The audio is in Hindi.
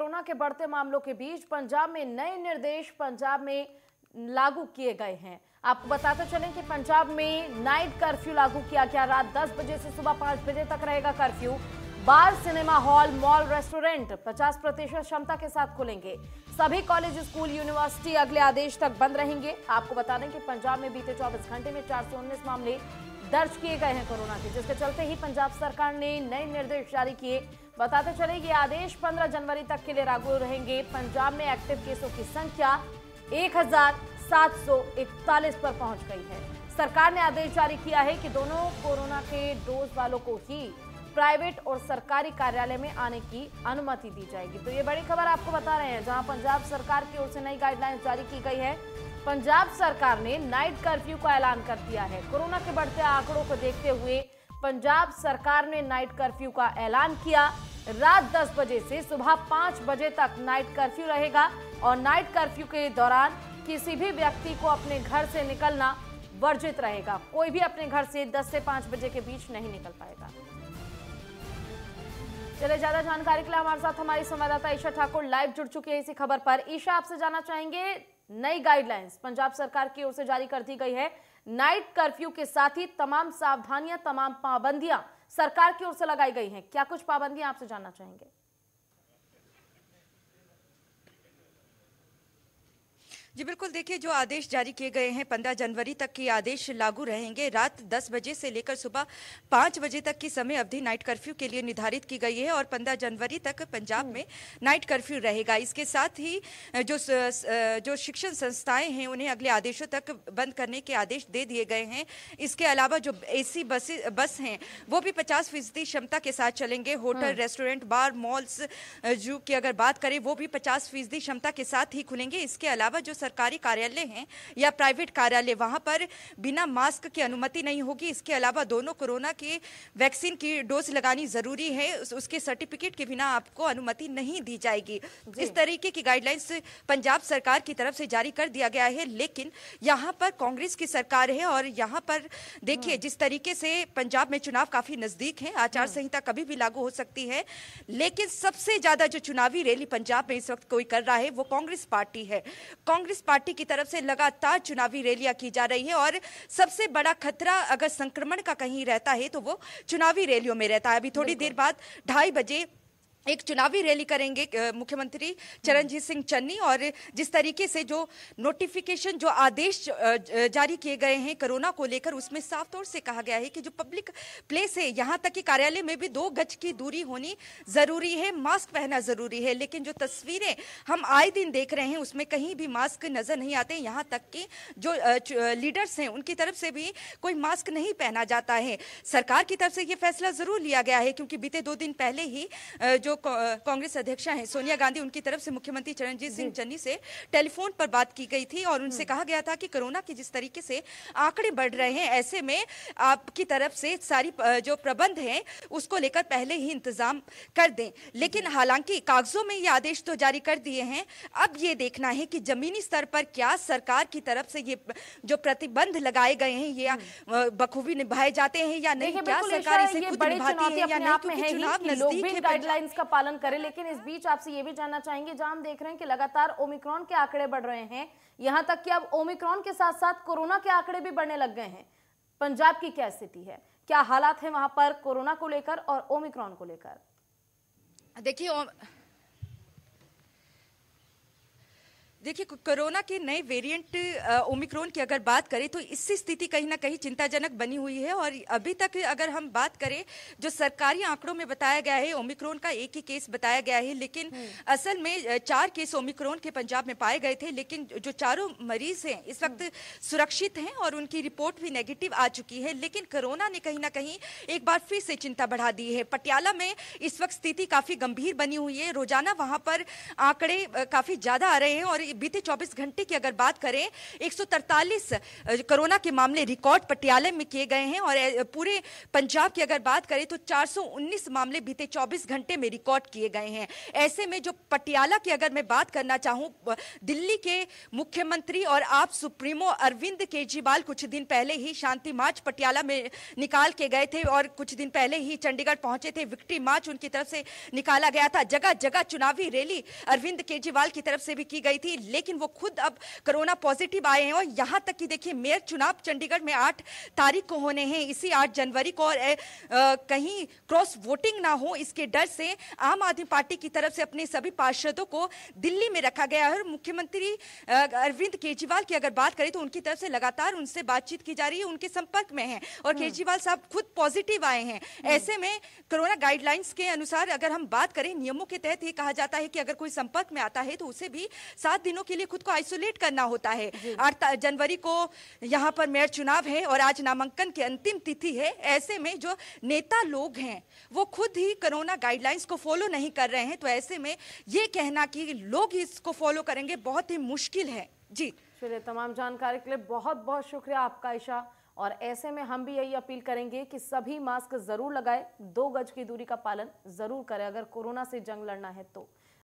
कोरोना के बढ़ते मामलों के बीच पंजाब में नए निर्देश पंजाब में लागू किए गए हैं आपको बताते चलें कि पंजाब में नाइट कर्फ्यू लागू किया गया रात 10 बजे से सुबह 5 बजे तक रहेगा curfew bar cinema hall mall restaurant 50 प्रतिशत क्षमता के साथ खुलेंगे सभी कॉलेज स्कूल यूनिवर्सिटी अगले आदेश तक बंद रहेंगे आपको बता दें कि पंजाब में बीते चौबीस घंटे में चार मामले दर्ज किए गए हैं कोरोना के जिसके चलते ही पंजाब सरकार ने नए निर्देश जारी किए बताते चले ये आदेश 15 जनवरी तक के लिए लागू रहेंगे पंजाब में एक्टिव केसों की संख्या 1741 पर पहुंच गई है सरकार ने आदेश जारी किया है कि दोनों कोरोना के डोज वालों को ही प्राइवेट और सरकारी कार्यालय में आने की अनुमति दी जाएगी तो ये बड़ी खबर आपको बता रहे हैं जहां पंजाब सरकार की ओर से नई गाइडलाइंस जारी की गई है पंजाब सरकार ने नाइट कर्फ्यू का ऐलान कर दिया है कोरोना के बढ़ते आंकड़ों को देखते हुए पंजाब सरकार ने नाइट कर्फ्यू का ऐलान किया रात 10 बजे से सुबह 5 बजे तक नाइट कर्फ्यू रहेगा और नाइट कर्फ्यू के दौरान किसी भी व्यक्ति को अपने घर से निकलना वर्जित रहेगा कोई भी अपने घर से 10 से 5 बजे के बीच नहीं निकल पाएगा चले ज्यादा जानकारी के लिए हमारे साथ हमारी संवाददाता ईशा ठाकुर लाइव जुड़ चुकी है इसी खबर पर ईशा आपसे जाना चाहेंगे नई गाइडलाइंस पंजाब सरकार की ओर से जारी कर दी गई है नाइट कर्फ्यू के साथ ही तमाम सावधानियां तमाम पाबंदियां सरकार की ओर से लगाई गई हैं क्या कुछ पाबंदियां आपसे जानना चाहेंगे जी बिल्कुल देखिए जो आदेश जारी किए गए हैं पंद्रह जनवरी तक के आदेश लागू रहेंगे रात दस बजे से लेकर सुबह पाँच बजे तक की समय अवधि नाइट कर्फ्यू के लिए निर्धारित की गई है और पंद्रह जनवरी तक पंजाब हम्म। में नाइट कर्फ्यू रहेगा इसके साथ ही जो जो शिक्षण संस्थाएं हैं उन्हें अगले आदेशों तक बंद करने के आदेश दे दिए गए हैं इसके अलावा जो ए सी बस बस हैं वो भी पचास फीसदी क्षमता के साथ चलेंगे hotel hmm. Restaurant bar malls zoo की अगर बात करें वो भी पचास फीसदी क्षमता के साथ ही खुलेंगे इसके अलावा जो सरकारी कार्यालय हैं या प्राइवेट कार्यालय वहाँ पर बिना मास्क की अनुमति नहीं होगी इसके अलावा दोनों कोरोना की वैक्सीन की डोज लगानी ज़रूरी है उसके सर्टिफिकेट के बिना आपको अनुमति नहीं दी जाएगी इस तरीके की गाइडलाइंस पंजाब सरकार की तरफ से जारी कर दिया गया है लेकिन यहाँ पर कांग्रेस की सरकार है और यहाँ पर देखिए हाँ। जिस तरीके से पंजाब में चुनाव काफ़ी नज़दीक है आचार हाँ। संहिता कभी भी लागू हो सकती है लेकिन सबसे ज़्यादा जो चुनावी रैली पंजाब में इस वक्त कोई कर रहा है वो कांग्रेस पार्टी है कांग्रेस कांग्रेस पार्टी की तरफ से लगातार चुनावी रैलियां की जा रही है और सबसे बड़ा खतरा अगर संक्रमण का कहीं रहता है तो वो चुनावी रैलियों में रहता है अभी थोड़ी देर बाद ढाई बजे एक चुनावी रैली करेंगे मुख्यमंत्री चरणजीत सिंह चन्नी और जिस तरीके से जो नोटिफिकेशन जो आदेश जारी किए गए हैं कोरोना को लेकर उसमें साफ तौर से कहा गया है कि जो पब्लिक प्लेस है यहाँ तक कि कार्यालय में भी दो गज की दूरी होनी ज़रूरी है मास्क पहनना ज़रूरी है लेकिन जो तस्वीरें हम आए दिन देख रहे हैं उसमें कहीं भी मास्क नज़र नहीं आते यहाँ तक कि जो लीडर्स हैं उनकी तरफ से भी कोई मास्क नहीं पहना जाता है सरकार की तरफ से ये फैसला ज़रूर लिया गया है क्योंकि बीते दो दिन पहले ही जो जो कांग्रेस अध्यक्ष हैं सोनिया गांधी उनकी तरफ से मुख्यमंत्री चरणजीत सिंह चन्नी से टेलीफोन पर बात की गई थी और उनसे हम्म। कहा गया था कि कोरोना के जिस तरीके से आंकड़े बढ़ रहे हैं ऐसे में आपकी तरफ से सारी जो प्रबंध है उसको लेकर पहले ही इंतजाम कर दें लेकिन हालांकि कागजों में ये आदेश तो जारी कर दिए हैं अब ये देखना है कि जमीनी स्तर पर क्या सरकार की तरफ से ये जो प्रतिबंध लगाए गए हैं ये हम्म। बखूबी निभाए जाते हैं या नहीं क्या सरकार इसे खुद निभाती है या नहीं क्योंकि चुनाव नजदीक है का पालन करें लेकिन इस बीच आपसे ये भी जानना चाहेंगे जहां हम देख रहे हैं कि लगातार ओमिक्रॉन के आंकड़े बढ़ रहे हैं यहां तक कि अब ओमिक्रॉन के साथ साथ कोरोना के आंकड़े भी बढ़ने लग गए हैं पंजाब की क्या स्थिति है क्या हालात है वहां पर कोरोना को लेकर और ओमिक्रॉन को लेकर देखिए देखिए कोरोना के नए वेरिएंट ओमिक्रोन की अगर बात करें तो इससे स्थिति कहीं ना कहीं चिंताजनक बनी हुई है और अभी तक अगर हम बात करें जो सरकारी आंकड़ों में बताया गया है ओमिक्रोन का एक ही केस बताया गया है लेकिन हम्म। असल में चार केस ओमिक्रोन के पंजाब में पाए गए थे लेकिन जो चारों मरीज हैं इस वक्त हम्म। सुरक्षित हैं और उनकी रिपोर्ट भी नेगेटिव आ चुकी है लेकिन कोरोना ने कहीं ना कहीं एक बार फिर से चिंता बढ़ा दी है पटियाला में इस वक्त स्थिति काफ़ी गंभीर बनी हुई है रोजाना वहाँ पर आंकड़े काफ़ी ज़्यादा आ रहे हैं और बीते 24 घंटे की अगर बात करें 143 कोरोना के मामले रिकॉर्ड पटियाले में किए गए हैं और पूरे पंजाब की अगर बात करें तो 419 मामले बीते 24 घंटे में रिकॉर्ड किए गए हैं ऐसे में जो पटियाला की अगर मैं बात करना चाहूँ दिल्ली के मुख्यमंत्री और आप सुप्रीमो अरविंद केजरीवाल कुछ दिन पहले ही शांति मार्च पटियाला में निकाल के गए थे और कुछ दिन पहले ही चंडीगढ़ पहुंचे थे विक्ट्री मार्च उनकी तरफ से निकाला गया था जगह जगह चुनावी रैली अरविंद केजरीवाल की तरफ से भी की गई थी लेकिन वो खुद अब कोरोना पॉजिटिव आए हैं और यहाँ तक कि देखिए मेयर चुनाव चंडीगढ़ में आठ तारीख को होने हैं इसी आठ जनवरी को और ए, आ, कहीं क्रॉस वोटिंग ना हो इसके डर से आम आदमी पार्टी की तरफ से अपने सभी पार्षदों को दिल्ली में रखा गया है और मुख्यमंत्री अरविंद केजरीवाल की अगर बात करें तो उनकी तरफ से लगातार उनसे बातचीत की जा रही है उनके संपर्क में है और हम्म। केजरीवाल साहब खुद पॉजिटिव आए हैं हम्म। ऐसे में कोरोना गाइडलाइंस के अनुसार अगर हम बात करें नियमों के तहत ये कहा जाता है कि अगर कोई संपर्क में आता है तो उसे भी सात दिनों के लिए खुद को आइसोलेट करना होता है आठ जनवरी को यहाँ पर मेयर चुनाव है और आज नामांकन की अंतिम तिथि है ऐसे में जो नेता लोग हैं वो खुद ही कोरोना गाइडलाइंस को फॉलो नहीं कर रहे हैं तो ऐसे में ये कहना कि लोग इसको फॉलो करेंगे बहुत ही मुश्किल है जी चलिए तमाम जानकारी के लिए बहुत बहुत शुक्रिया आपका ईशा और ऐसे में हम भी यही अपील करेंगे कि सभी मास्क जरूर लगाएं दो गज की दूरी का पालन जरूर करें अगर कोरोना से जंग लड़ना है तो